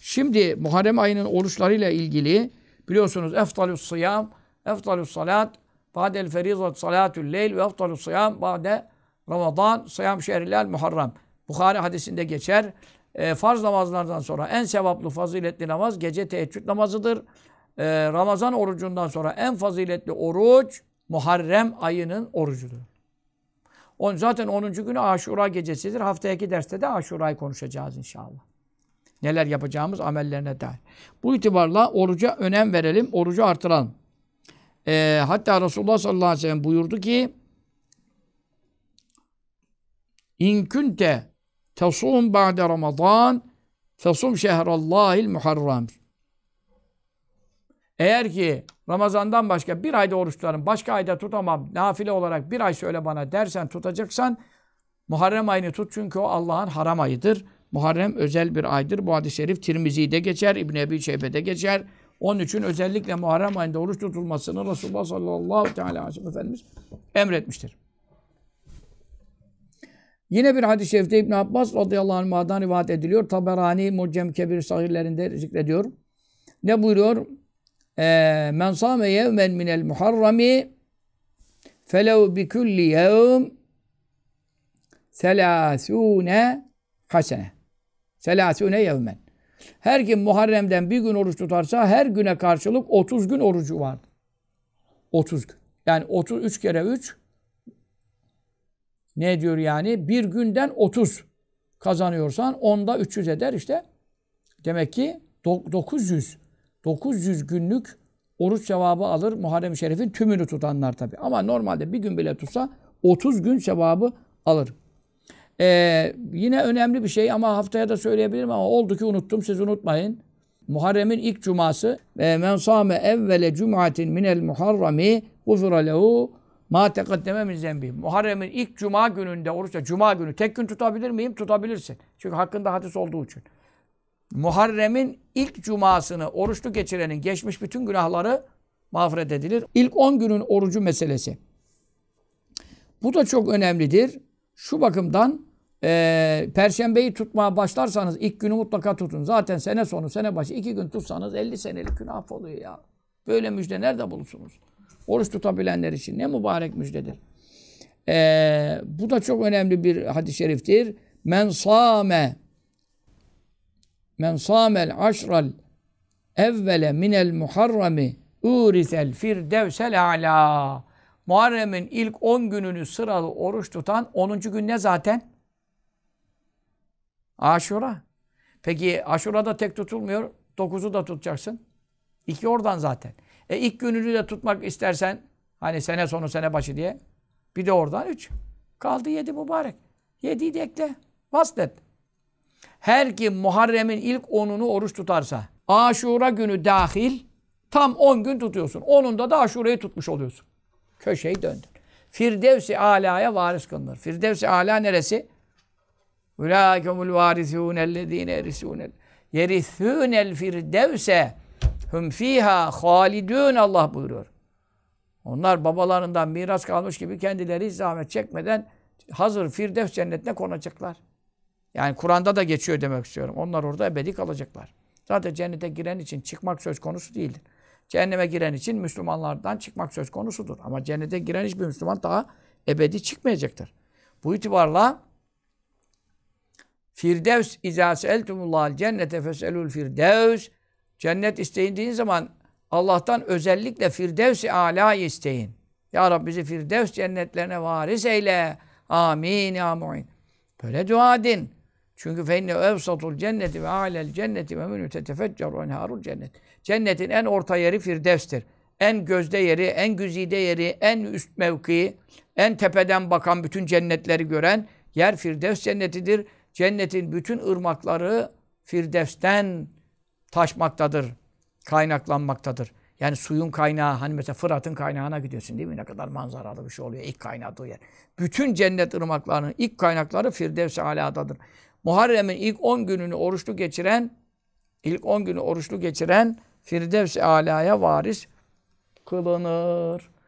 Şimdi Muharrem ayının oruçlarıyla ilgili biliyorsunuz eftalus sıyam, eftalus salat, ba'del ferizat salatül leyl ve eftalus sıyam ba'de Ramazan, sıyam şehril Muharrem, Bukhari hadisinde geçer. E, farz namazlardan sonra en sevaplı faziletli namaz gece teheccüd namazıdır. E, Ramazan orucundan sonra en faziletli oruç Muharrem ayının orucudur. On, zaten 10. günü Aşura gecesidir. Haftaki derste de Aşura'yı konuşacağız inşallah. Neler yapacağımız amellerine dair. Bu itibarla oruca önem verelim, orucu artıralım. E, hatta Resulullah sallallahu aleyhi ve sellem buyurdu ki İn kunte tesum ba'de Ramazan fesum şehrallahil muharram. Eğer ki Ramazan'dan başka bir ayda oruç tutarım, başka ayda tutamam, nafile olarak bir ay söyle bana dersen tutacaksan Muharrem ayını tut çünkü o Allah'ın haram ayıdır. Muharrem özel bir aydır. Bu hadis-i şerif Tirmizi'de geçer, İbn Ebi Şeybe'de geçer. Onun için özellikle Muharrem ayında oruç tutulmasını Resulullah sallallahu aleyhi ve Efendimiz emretmiştir. Yine bir hadis-i şerifte İbn Abbas radıyallahu anh'dan rivayet ediliyor. Taberani Mucem Kebir sahirlerinde zikrediyor. Ne buyuruyor? Ee, Men sâme yevmen minel muharrami felev bi kulli yevm selâsûne hasene. Selasüne yevmen. Her kim Muharrem'den bir gün oruç tutarsa her güne karşılık 30 gün orucu var. 30 gün. Yani 33 kere 3 ne diyor yani? Bir günden 30 kazanıyorsan onda 300 eder işte. Demek ki 900. 900 günlük oruç cevabı alır Muharrem-i Şerif'in tümünü tutanlar tabi. Ama normalde bir gün bile tutsa 30 gün cevabı alır. Ee, yine önemli bir şey ama haftaya da söyleyebilirim ama oldu ki unuttum siz unutmayın. Muharrem'in ilk cuması men sâme evvele cum'atin minel muharremi gufira lehu ma tekaddeme min zembi. Muharrem'in ilk cuma gününde oruçta cuma günü tek gün tutabilir miyim? Tutabilirsin. Çünkü hakkında hadis olduğu için. Muharrem'in ilk cumasını oruçlu geçirenin geçmiş bütün günahları mağfiret edilir. İlk 10 günün orucu meselesi. Bu da çok önemlidir. Şu bakımdan e, Perşembeyi tutmaya başlarsanız ilk günü mutlaka tutun. Zaten sene sonu, sene başı iki gün tutsanız 50 senelik günah oluyor ya. Böyle müjde nerede bulursunuz? Oruç tutabilenler için ne mübarek müjdedir. E, bu da çok önemli bir hadis-i şeriftir. Men sâme men sâmel aşral evvele minel muharrami urisel firdevsel a'lâ Muharrem'in ilk 10 gününü sıralı oruç tutan 10. gün ne zaten? Aşura. Peki aşura da tek tutulmuyor. Dokuzu da tutacaksın. İki oradan zaten. E ilk gününü de tutmak istersen hani sene sonu sene başı diye bir de oradan üç. Kaldı yedi mübarek. Yedi de ekle. Vaslet. Her kim Muharrem'in ilk onunu oruç tutarsa aşura günü dahil tam on gün tutuyorsun. Onunda da Aşurayı tutmuş oluyorsun. Köşeyi döndün. Firdevsi alaya varis kılınır. Firdevsi ala neresi? Ulâkemul vârisûnellezîne erisûnel yerithûnel firdevse hum fiha halidûn Allah buyuruyor. Onlar babalarından miras kalmış gibi kendileri zahmet çekmeden hazır Firdevs cennetine konacaklar. Yani Kur'an'da da geçiyor demek istiyorum. Onlar orada ebedi kalacaklar. Zaten cennete giren için çıkmak söz konusu değildir. Cehenneme giren için Müslümanlardan çıkmak söz konusudur. Ama cennete giren hiçbir Müslüman daha ebedi çıkmayacaktır. Bu itibarla Firdevs izâ seeltumullâhal cennete feselul firdevs. Cennet isteyindiğin zaman Allah'tan özellikle Firdevs-i isteyin. Ya Rabbi bizi Firdevs cennetlerine varis eyle. Amin ya mu'in. Böyle dua edin. Çünkü fenne evsatul cenneti ve âlel cenneti ve minü tetefeccaru enharul cennet. Cennetin en orta yeri Firdevs'tir. En gözde yeri, en güzide yeri, en üst mevkii, en tepeden bakan bütün cennetleri gören yer Firdevs cennetidir. Cennetin bütün ırmakları Firdevs'ten taşmaktadır, kaynaklanmaktadır. Yani suyun kaynağı, hani mesela Fırat'ın kaynağına gidiyorsun değil mi? Ne kadar manzaralı bir şey oluyor ilk kaynadığı yer. Bütün cennet ırmaklarının ilk kaynakları Firdevs-i Ala'dadır. Muharrem'in ilk 10 gününü oruçlu geçiren, ilk 10 günü oruçlu geçiren Firdevs-i Ala'ya varis kılınır.